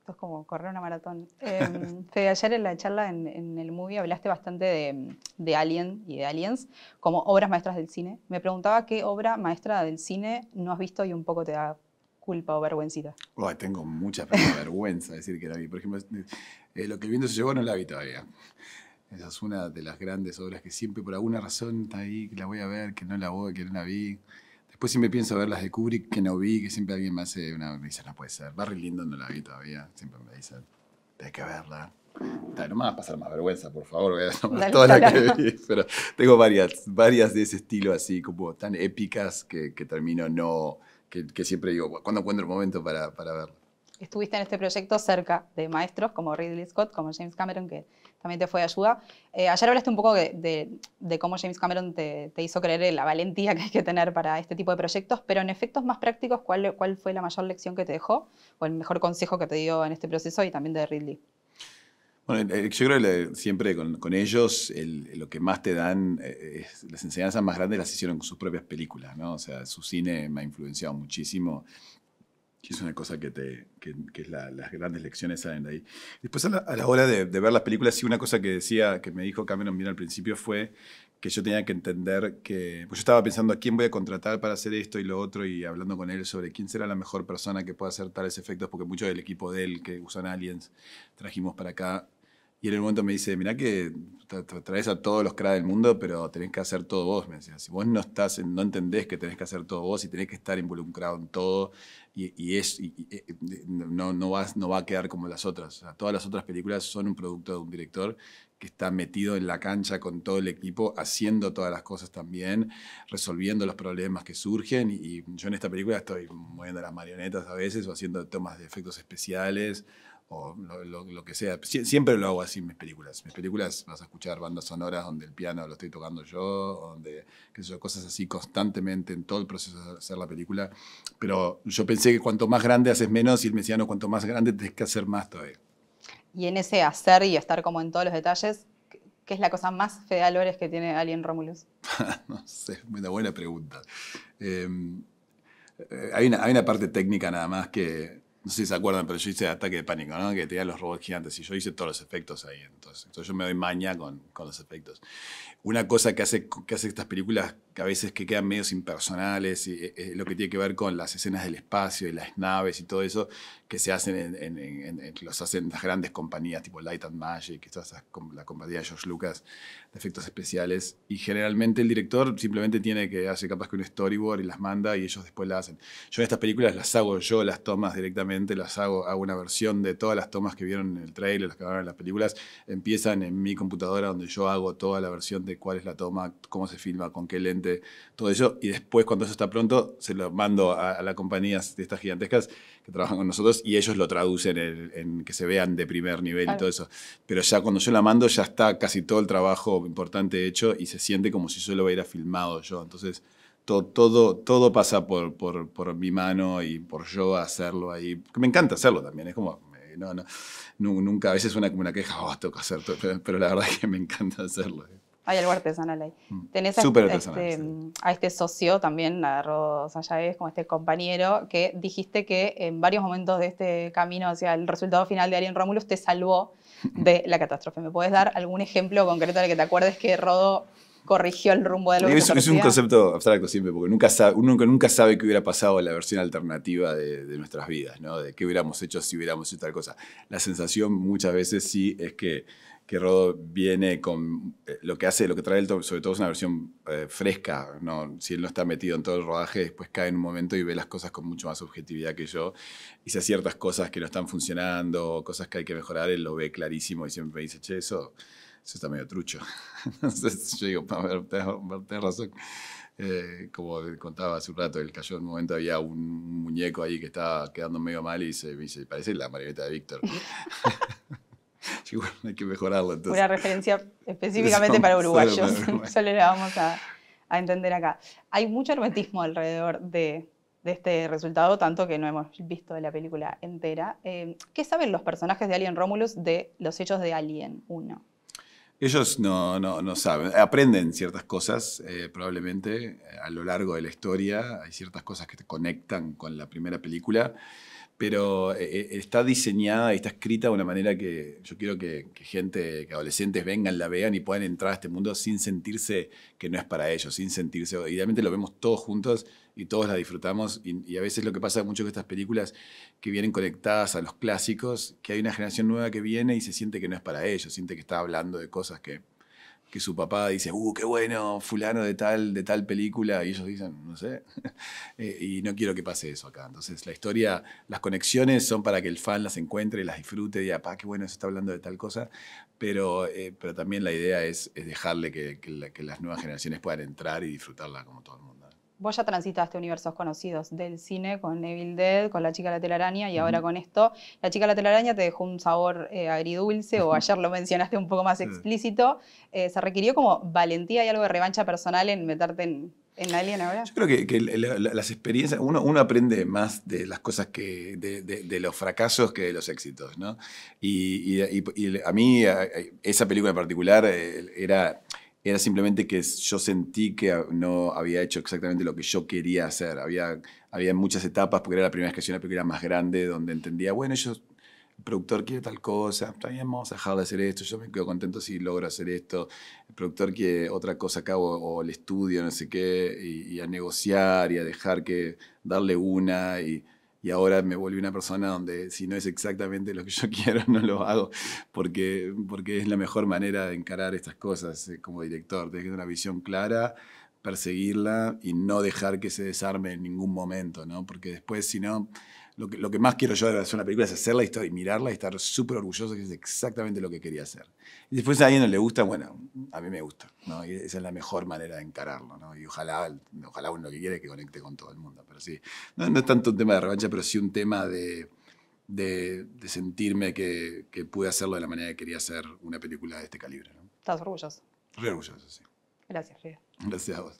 Esto es como correr una maratón. Em, ayer en la charla en, el movie hablaste bastante de, Alien y de Aliens como obras maestras del cine. Me preguntaba qué obra maestra del cine no has visto y un poco te da culpa o vergüencita. tengo mucha vergüenza decir que la vi. Por ejemplo, eh, Lo que viendo se llevó no la vi todavía. Esa es una de las grandes obras que siempre por alguna razón está ahí, que la voy a ver, que no la voy, que no la vi. Pues siempre pienso ver las de Kubrick que no vi, que siempre alguien me hace una. Me dice, no puede ser. Barry Lyndon no la vi todavía. Siempre me dicen, hay que verla. no me vas a pasar más vergüenza, por favor. Voy a todas las que vi. Pero tengo varias, varias de ese estilo así, como tan épicas que, termino no. Que, siempre digo, ¿cuándo encuentro el momento para, para Estuviste en este proyecto cerca de maestros como Ridley Scott, como James Cameron, que también te fue de ayuda. Eh, ayer hablaste un poco de, cómo James Cameron te, hizo creer en la valentía que hay que tener para este tipo de proyectos, pero en efectos más prácticos, ¿cuál, fue la mayor lección que te dejó o el mejor consejo que te dio en este proceso y también de Ridley? Bueno, eh, eh, yo creo que siempre con, ellos lo que más te dan, las enseñanzas más grandes las hicieron con sus propias películas, ¿no? O sea, su cine me ha influenciado muchísimo que es una cosa que, te, que, es las grandes lecciones salen de ahí. Después a la, hora de, ver las películas, sí, una cosa que decía, que me dijo Cameron bien al principio fue que yo tenía que entender que, pues yo estaba pensando a quién voy a contratar para hacer esto y lo otro y hablando con él sobre quién será la mejor persona que pueda hacer tales efectos, porque mucho del equipo de él que usan Aliens trajimos para acá y en el momento me dice, mirá que traes a todos los cra del mundo, pero tenés que hacer todo vos. Me decía, si vos no estás, no entendés que tenés que hacer todo vos y tenés que estar involucrado en todo, y, es, eh, no, no, vas, no va a quedar como las otras. todas las otras películas son un producto de un director que está metido en la cancha con todo el equipo, haciendo todas las cosas también, resolviendo los problemas que surgen. Y yo en esta película estoy moviendo las marionetas a veces o haciendo tomas de efectos especiales o lo, que sea. siempre lo hago así en mis películas. Mis películas vas a escuchar bandas sonoras donde el piano lo estoy tocando yo, donde son cosas así constantemente en todo el proceso de hacer la película. Pero yo pensé que cuanto más grande haces menos y el mesiano cuanto más grande tienes que hacer más todavía. Y en ese hacer y estar como en todos los detalles, ¿qué es la cosa más de lores que tiene Alien Romulus? no sé, una buena pregunta. Em, eh, hay, una, hay una parte técnica nada más que no sé si se acuerdan, pero yo hice ataque de pánico, ¿no? Que tenía los robots gigantes y yo hice todos los efectos ahí. Entonces, yo me doy maña con, con los efectos. Una cosa que hace, que hace estas películas que a veces que quedan medios impersonales y, es eh, eh, lo que tiene que ver con las escenas del espacio y las naves y todo eso que se hacen en, los hacen las grandes compañías tipo Light and Magic, esas, la compañía de George Lucas de efectos especiales. Y generalmente el director simplemente tiene que hacer capaz que un storyboard y las manda y ellos después la hacen. Yo en estas películas las hago yo, las tomas directamente, las hago, hago una versión de todas las tomas que vieron en el trailer, las que van en las películas, empiezan en mi computadora donde yo hago toda la versión de cuál es la toma, cómo se filma, con qué lente, todo eso. Y después cuando eso está pronto, se lo mando a, las compañías de estas gigantescas que trabajan con nosotros y ellos lo traducen en, que se vean de primer nivel y todo eso. Pero ya cuando yo la mando ya está casi todo el trabajo importante hecho y se siente como si a lo hubiera filmado yo. Entonces, todo, todo, todo pasa por, por, por, mi mano y por yo hacerlo ahí. Me encanta hacerlo también, es como, no, no, nunca, a veces una como una queja, oh, toca hacer todo, pero la verdad es que me encanta hacerlo. Eh. Hay algo artesanal ahí. Mm. Tenés a, este, este mm, a este socio también, a Rosa Sallávez, como este compañero, que dijiste que en varios momentos de este camino hacia el resultado final de Ariel Rómulo te salvó de la catástrofe. ¿Me puedes dar algún ejemplo concreto del que te acuerdes que Rodo corrigió el rumbo de la es, es un concepto abstracto siempre, porque nunca sabe, uno nunca sabe qué hubiera pasado en la versión alternativa de, nuestras vidas, ¿no? De qué hubiéramos hecho si hubiéramos hecho tal cosa. La sensación muchas veces sí es que, que Rodo viene con eh, lo que hace, lo que trae él, sobre todo es una versión eh, fresca, ¿no? Si él no está metido en todo el rodaje, después cae en un momento y ve las cosas con mucho más objetividad que yo y si ciertas cosas que no están funcionando, cosas que hay que mejorar, él lo ve clarísimo y siempre me dice, che, eso eso está medio trucho. Entonces yo digo, a ver, tenés razón. Eh, como contaba hace un rato, él cayó en un momento, había un muñeco ahí que estaba quedando medio mal y se me dice, parece la marioneta de Víctor. bueno, hay que mejorarlo entonces. Una referencia específicamente para uruguayos, solo, la vamos a, entender acá. Hay mucho hermetismo alrededor de, este resultado, tanto que no hemos visto la película entera. Eh, ¿Qué saben los personajes de Alien Romulus de los hechos de Alien 1? ellos no, no, no saben, aprenden ciertas cosas eh, probablemente eh, a lo largo de la historia, hay ciertas cosas que te conectan con la primera película, pero eh, eh, está diseñada y está escrita de una manera que yo quiero que, gente, que adolescentes vengan, la vean y puedan entrar a este mundo sin sentirse que no es para ellos, sin sentirse, idealmente lo vemos todos juntos y todos la disfrutamos y, a veces lo que pasa mucho con estas películas que vienen conectadas a los clásicos, que hay una generación nueva que viene y se siente que no es para ellos, siente que está hablando de cosas que que su papá dice, uh, qué bueno, fulano de tal, de tal película, y ellos dicen, no sé, eh, y no quiero que pase eso acá. Entonces, la historia, las conexiones son para que el fan las encuentre, y las disfrute, y diga, pa, qué bueno, se está hablando de tal cosa, pero, eh, pero también la idea es, dejarle que las nuevas generaciones puedan entrar y disfrutarla como todo el mundo vos ya transitaste universos conocidos del cine con Evil Dead, con La Chica de la Telaraña y ahora con esto. La Chica de la Telaraña te dejó un sabor eh, agridulce o ayer lo mencionaste un poco más explícito. Eh, ¿Se requirió como valentía y algo de revancha personal en meterte en, en Alien ahora? Yo creo que, las experiencias, uno, aprende más de las cosas que, de, los fracasos que de los éxitos, ¿no? Y, a mí, esa película en particular eh, era era simplemente que yo sentí que no había hecho exactamente lo que yo quería hacer. Había, había muchas etapas, porque era la primera vez que hacía una película más grande, donde entendía, bueno, ellos el productor quiere tal cosa, también vamos a dejar de hacer esto, yo me quedo contento si logro hacer esto, el productor quiere otra cosa acá o, el estudio, no sé qué, y, y, a negociar y a dejar que darle una y y ahora me volví una persona donde si no es exactamente lo que yo quiero, no lo hago, porque, porque es la mejor manera de encarar estas cosas eh, como director. Tienes tener una visión clara perseguirla y no dejar que se desarme en ningún momento, ¿no? Porque después, si no, lo que, lo que más quiero yo de hacer una película es hacerla y, y mirarla y estar súper orgulloso que es exactamente lo que quería hacer. Y después a alguien no le gusta, bueno, a mí me gusta, ¿no? esa es la mejor manera de encararlo, ¿no? Y ojalá, ojalá uno que quiere que conecte con todo el mundo, pero sí. No, es tanto un tema de revancha, pero sí un tema de... De, sentirme que, que, pude hacerlo de la manera que quería hacer una película de este calibre. ¿no? Estás orgulloso. Re sí. Gracias, Frida. Gracias a vos.